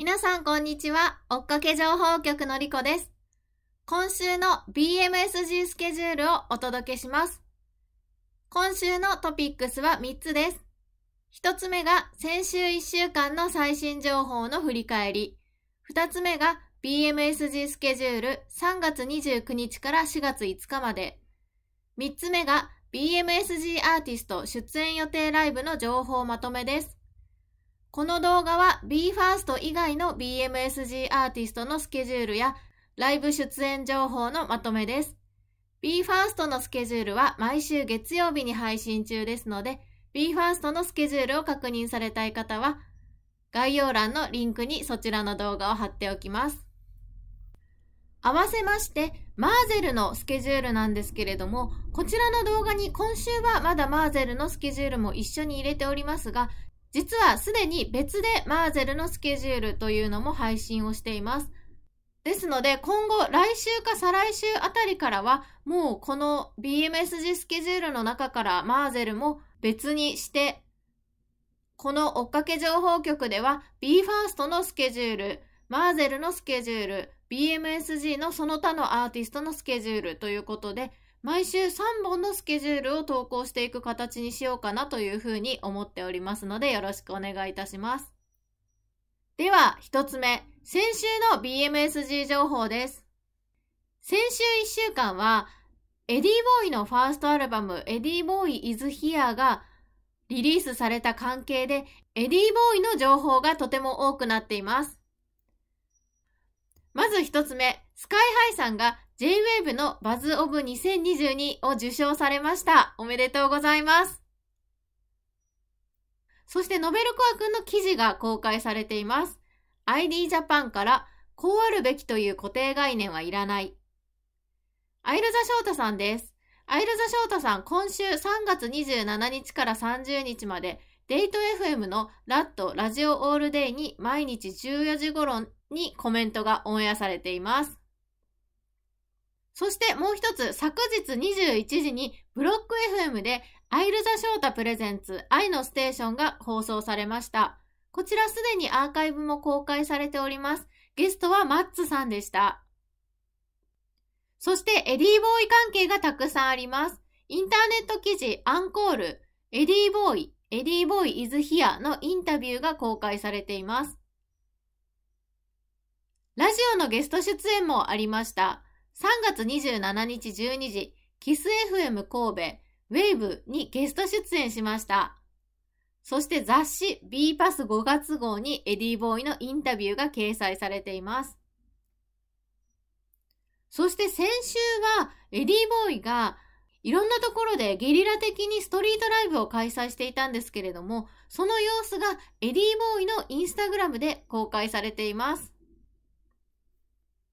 皆さんこんにちは。追っかけ情報局のりこです。今週の BMSG スケジュールをお届けします。今週のトピックスは3つです。1つ目が先週1週間の最新情報の振り返り。2つ目が BMSG スケジュール3月29日から4月5日まで。3つ目が BMSG アーティスト出演予定ライブの情報まとめです。この動画は BE:FIRST 以外の BMSG アーティストのスケジュールやライブ出演情報のまとめです。BE:FIRST のスケジュールは毎週月曜日に配信中ですので、BE:FIRST のスケジュールを確認されたい方は、概要欄のリンクにそちらの動画を貼っておきます。合わせまして、マーゼルのスケジュールなんですけれども、こちらの動画に今週はまだマーゼルのスケジュールも一緒に入れておりますが、実はすでに別でマーゼルのスケジュールというのも配信をしています。ですので、今後、来週か再来週あたりからは、もうこの BMSG スケジュールの中からマーゼルも別にして、この追っかけ情報局では BE:FIRST のスケジュール、マーゼルのスケジュール、BMSG のその他のアーティストのスケジュールということで、毎週3本のスケジュールを投稿していく形にしようかなというふうに思っておりますのでよろしくお願いいたします。では、1つ目、先週の BMSG 情報です。先週1週間は、エディ・ーボーイのファーストアルバム、エディ・ーボーイ・イズ・ヒアがリリースされた関係で、エディ・ーボーイの情報がとても多くなっています。まず1つ目、スカイハイさんが J-Wave のバズオブ2022を受賞されました。おめでとうございます。そしてノベルコア君の記事が公開されています。ID ジャパンからこうあるべきという固定概念はいらない。アイルザ翔太さんです。アイルザ翔太さん、今週3月27日から30日まで、デイト FM のラットラジオオールデイに毎日14時頃にコメントがオンエアされています。そしてもう一つ、昨日21時にブロック FM でアイルザ・ショータプレゼンツ愛のステーションが放送されました。こちらすでにアーカイブも公開されております。ゲストはマッツさんでした。そしてエディーボーイ関係がたくさんあります。インターネット記事アンコール、エディーボーイ、エディーボーイイズヒアのインタビューが公開されています。ラジオのゲスト出演もありました。3月27日12時、キス FM 神戸、ウェイブにゲスト出演しました。そして雑誌 B パス5月号にエディーボーイのインタビューが掲載されています。そして先週はエディーボーイがいろんなところでゲリラ的にストリートライブを開催していたんですけれども、その様子がエディーボーイのインスタグラムで公開されています。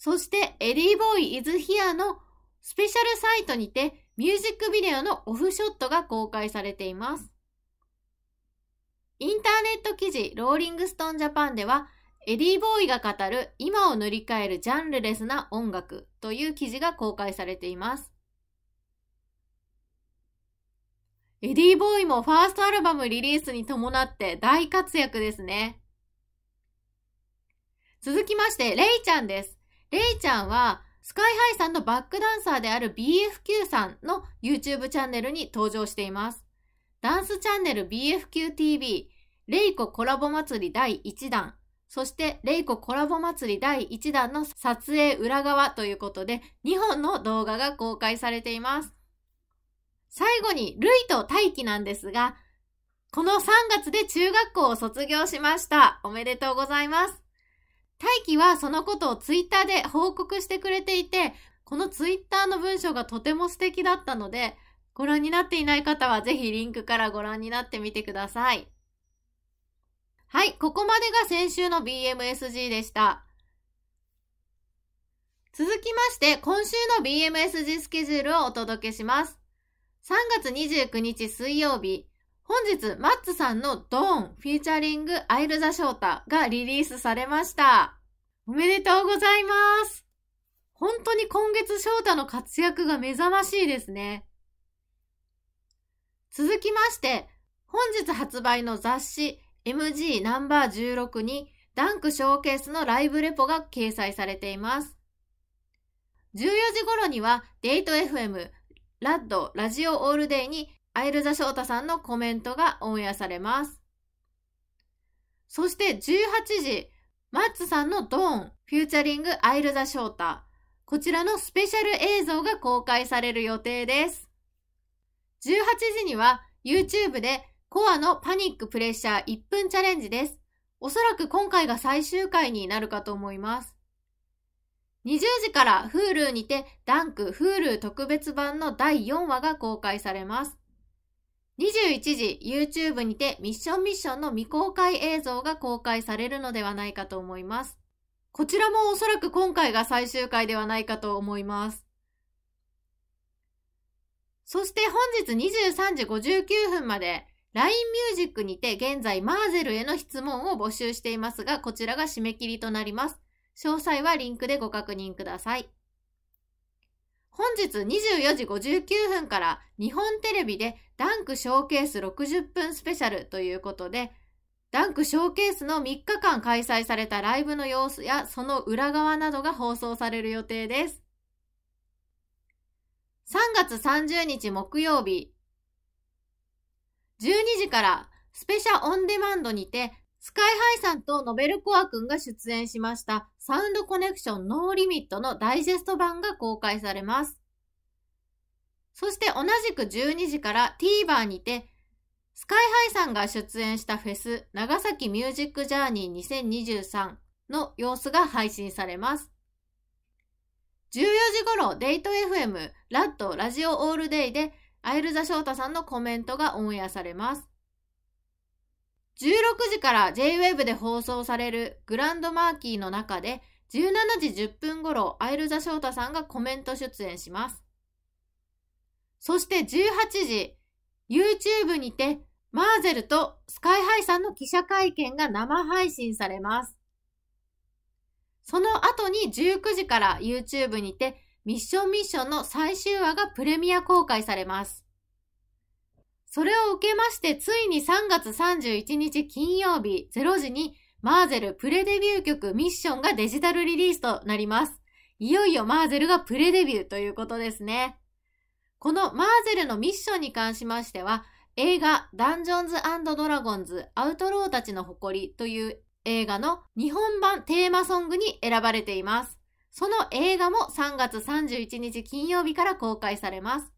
そして、エリーボーイイズヒアのスペシャルサイトにて、ミュージックビデオのオフショットが公開されています。インターネット記事、ローリングストンジャパンでは、エディ・ボーイが語る今を塗り替えるジャンルレスな音楽という記事が公開されています。エディ・ボーイもファーストアルバムリリースに伴って大活躍ですね。続きまして、レイちゃんです。レイちゃんは、スカイハイさんのバックダンサーである BFQ さんの YouTube チャンネルに登場しています。ダンスチャンネル BFQTV、レイココラボ祭り第1弾、そしてレイココラボ祭り第1弾の撮影裏側ということで、2本の動画が公開されています。最後に、ルイと大輝なんですが、この3月で中学校を卒業しました。おめでとうございます。大輝はそのことをツイッターで報告してくれていて、このツイッターの文章がとても素敵だったので、ご覧になっていない方はぜひリンクからご覧になってみてください。はい、ここまでが先週の BMSG でした。続きまして、今週の BMSG スケジュールをお届けします。3月29日水曜日、本日、マッツさんのドーンフィーチャリングアイルザショータがリリースされました。おめでとうございます。本当に今月ショータの活躍が目覚ましいですね。続きまして、本日発売の雑誌 MG ナンバー16にダンクショーケースのライブレポが掲載されています。14時頃にはデート FM、ラッド、ラジオオールデイにアイルザ翔太さんのコメントがオンエアされます。そして18時、マッツさんのドーン、フューチャリングアイルザ翔太。こちらのスペシャル映像が公開される予定です。18時には YouTube でコアのパニックプレッシャー1分チャレンジです。おそらく今回が最終回になるかと思います。20時から Hulu にてダンク Hulu 特別版の第4話が公開されます。21時 YouTube にてミッションミッションの未公開映像が公開されるのではないかと思います。こちらもおそらく今回が最終回ではないかと思います。そして本日23時59分まで LINE Music にて現在マーゼルへの質問を募集していますが、こちらが締め切りとなります。詳細はリンクでご確認ください。本日24時59分から日本テレビでダンクショーケース60分スペシャルということで、ダンクショーケースの3日間開催されたライブの様子やその裏側などが放送される予定です。3月30日木曜日、12時からスペシャオンデマンドにてスカイハイさんとノベルコア君が出演しましたサウンドコネクションノーリミットのダイジェスト版が公開されます。そして同じく12時から TVer にてスカイハイさんが出演したフェス長崎ミュージックジャーニー2023の様子が配信されます。14時頃、デイト FM、ラッドラジオオールデイで、アイルザショータさんのコメントがオンエアされます。16時から JWAVE で放送されるグランドマーキーの中で17時10分頃、アイルザショータさんがコメント出演します。そして18時、YouTube にて、マーゼルとスカイハイさんの記者会見が生配信されます。その後に19時から YouTube にて、ミッションミッションの最終話がプレミア公開されます。それを受けまして、ついに3月31日金曜日0時に、マーゼルプレデビュー曲ミッションがデジタルリリースとなります。いよいよマーゼルがプレデビューということですね。このマーゼルのミッションに関しましては、映画ダンジョンズドラゴンズアウトローたちの誇りという映画の日本版テーマソングに選ばれています。その映画も3月31日金曜日から公開されます。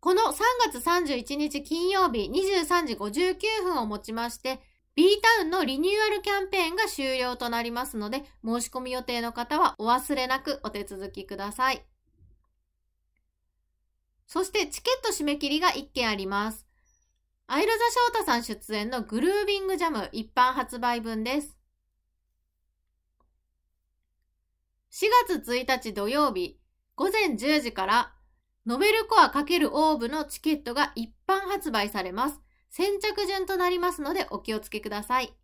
この3月31日金曜日23時59分をもちまして、B タウンのリニューアルキャンペーンが終了となりますので、申し込み予定の方はお忘れなくお手続きください。そしてチケット締め切りが1件あります。アイルザ・ショータさん出演のグルービングジャム一般発売分です。4月1日土曜日午前10時からノベルコア×オーブのチケットが一般発売されます。先着順となりますのでお気をつけください。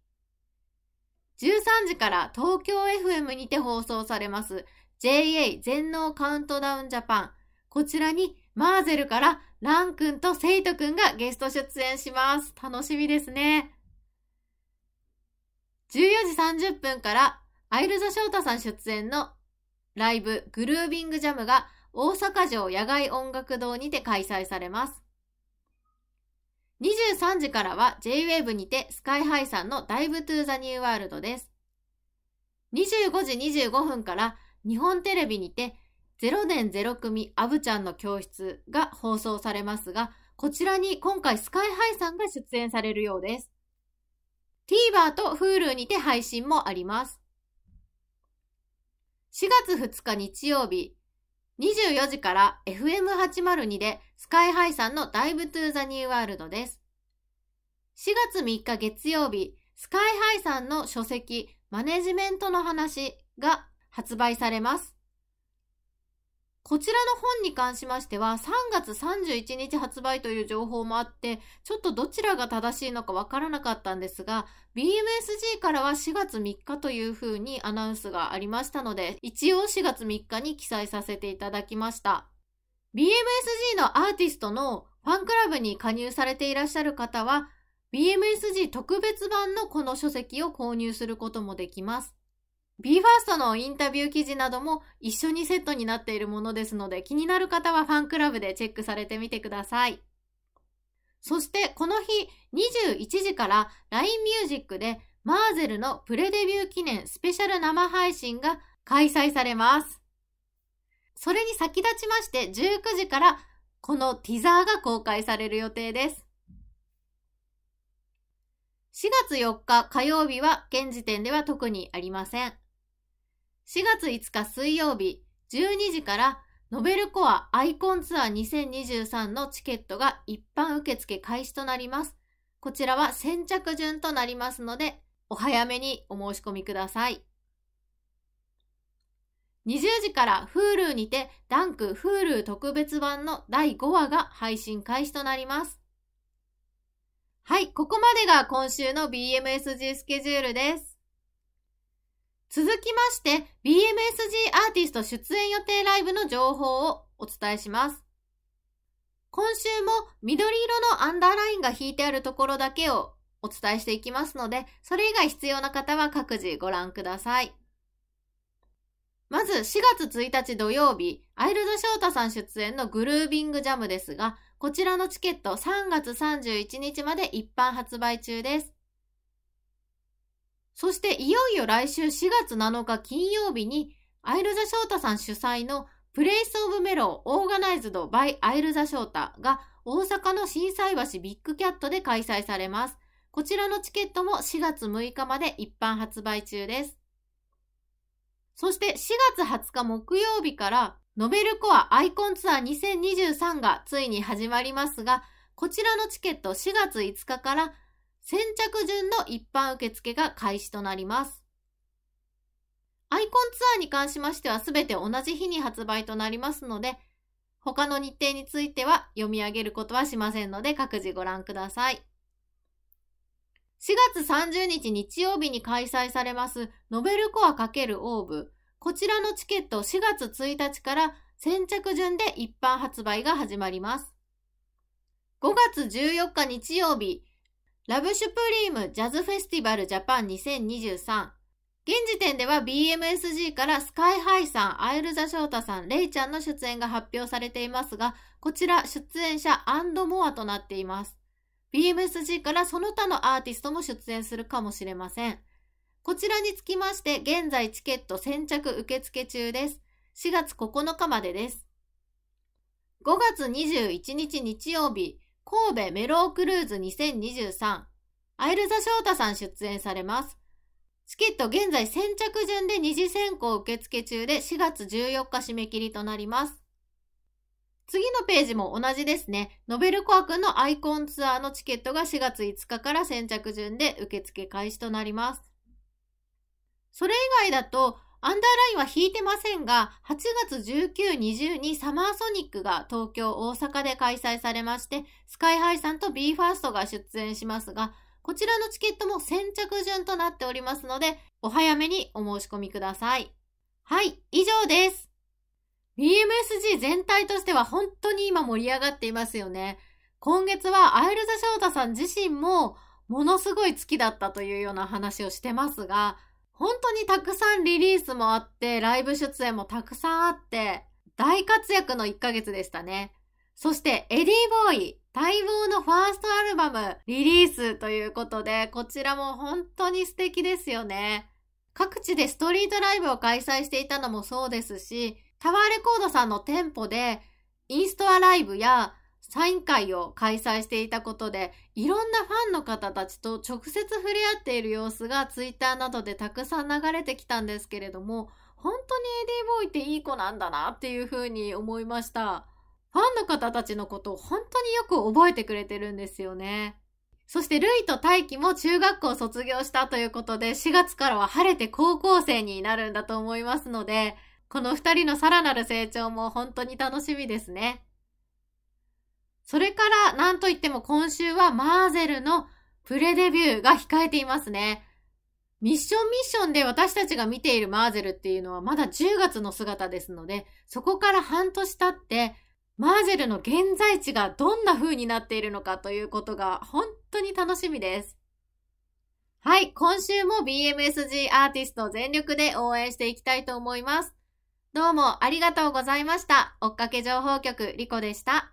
13時から東京 FM にて放送されます JA 全農カウントダウンジャパン。こちらにマーゼルからランくんとセイトくんがゲスト出演します。楽しみですね。14時30分からアイルザ・ショータさん出演のライブグルービングジャムが大阪城野外音楽堂にて開催されます。23時からは JWAVE にてスカイハイさんのダイブトゥーザニューワールドです。25時25分から日本テレビにて0年0組アブちゃんの教室が放送されますが、こちらに今回スカイハイさんが出演されるようです。TVer と Hulu にて配信もあります。4月2日日曜日、24時から FM802 でスカイハイさんのダイブトゥーザニューワールドです。4月3日月曜日、スカイハイさんの書籍マネジメントの話が発売されます。こちらの本に関しましては、3月31日発売という情報もあって、ちょっとどちらが正しいのかわからなかったんですが、BMSG からは4月3日というふうにアナウンスがありましたので、一応4月3日に記載させていただきました。BMSG のアーティストのファンクラブに加入されていらっしゃる方は、BMSG 特別版のこの書籍を購入することもできます。BE:FIRST のインタビュー記事なども一緒にセットになっているものですので、気になる方はファンクラブでチェックされてみてください。そしてこの日21時から LINE music でマーゼルのプレデビュー記念スペシャル生配信が開催されます。それに先立ちまして19時からこのティザーが公開される予定です。4月4日火曜日は現時点では特にありません。4月5日水曜日12時からノベルコアアイコンツアー2023のチケットが一般受付開始となります。こちらは先着順となりますので、お早めにお申し込みください。20時から Hulu にてダンク Hulu 特別版の第5話が配信開始となります。はい、ここまでが今週の BMSG スケジュールです。続きまして、BMSG アーティスト出演予定ライブの情報をお伝えします。今週も緑色のアンダーラインが引いてあるところだけをお伝えしていきますので、それ以外必要な方は各自ご覧ください。まず4月1日土曜日、アイルズ・ショータさん出演のグルービングジャムですが、こちらのチケット3月31日まで一般発売中です。そしていよいよ来週4月7日金曜日に、アイルザ・ショータさん主催のプレイス・オブ・メロー・オーガナイズド・バイ・アイルザ・ショータが大阪の震災橋ビッグキャットで開催されます。こちらのチケットも4月6日まで一般発売中です。そして4月20日木曜日からノベルコアアイコンツアー2023がついに始まりますが、こちらのチケット4月5日から先着順の一般受付が開始となります。アイコンツアーに関しましては全て同じ日に発売となりますので、他の日程については読み上げることはしませんので各自ご覧ください。4月30日日曜日に開催されますノベルコア×オーブ。こちらのチケット4月1日から先着順で一般発売が始まります。5月14日日曜日、ラブシュプリームジャズフェスティバルジャパン2023。現時点では BMSG からスカイハイさん、アイルザ・ショータさん、レイちゃんの出演が発表されていますが、こちら出演者モアとなっています。BMSG からその他のアーティストも出演するかもしれません。こちらにつきまして、現在チケット先着受付中です。4月9日までです。5月21日日曜日、神戸メロークルーズ2023、アイルザ翔太さん出演されます。チケット現在先着順で二次選考受付中で4月14日締め切りとなります。次のページも同じですね。ノベルコア君のアイコンツアーのチケットが4月5日から先着順で受付開始となります。それ以外だと、アンダーラインは引いてませんが、8月19、20にサマーソニックが東京、大阪で開催されまして、スカイハイさんと BE:FIRST が出演しますが、こちらのチケットも先着順となっておりますので、お早めにお申し込みください。はい、以上です。BMSG 全体としては本当に今盛り上がっていますよね。今月はアイルズ・ショータさん自身もものすごい月だったというような話をしてますが、本当にたくさんリリースもあって、ライブ出演もたくさんあって、大活躍の1ヶ月でしたね。そして、エディボーイ、待望のファーストアルバムリリースということで、こちらも本当に素敵ですよね。各地でストリートライブを開催していたのもそうですし、タワーレコードさんの店舗でインストアライブやサイン会を開催していたことで、いろんなファンの方たちと直接触れ合っている様子がツイッターなどでたくさん流れてきたんですけれども、本当に AD ボーイっていい子なんだなっていう風に思いました。ファンの方たちのことを本当によく覚えてくれてるんですよね。そしてルイと大輝も中学校卒業したということで、4月からは晴れて高校生になるんだと思いますので、この2人のさらなる成長も本当に楽しみですね。それから、なんといっても今週はマーゼルのプレデビューが控えていますね。ミッションミッションで私たちが見ているマーゼルっていうのはまだ10月の姿ですので、そこから半年経って、マーゼルの現在地がどんな風になっているのかということが本当に楽しみです。はい、今週も BMSG アーティストを全力で応援していきたいと思います。どうもありがとうございました。追っかけ情報局リコでした。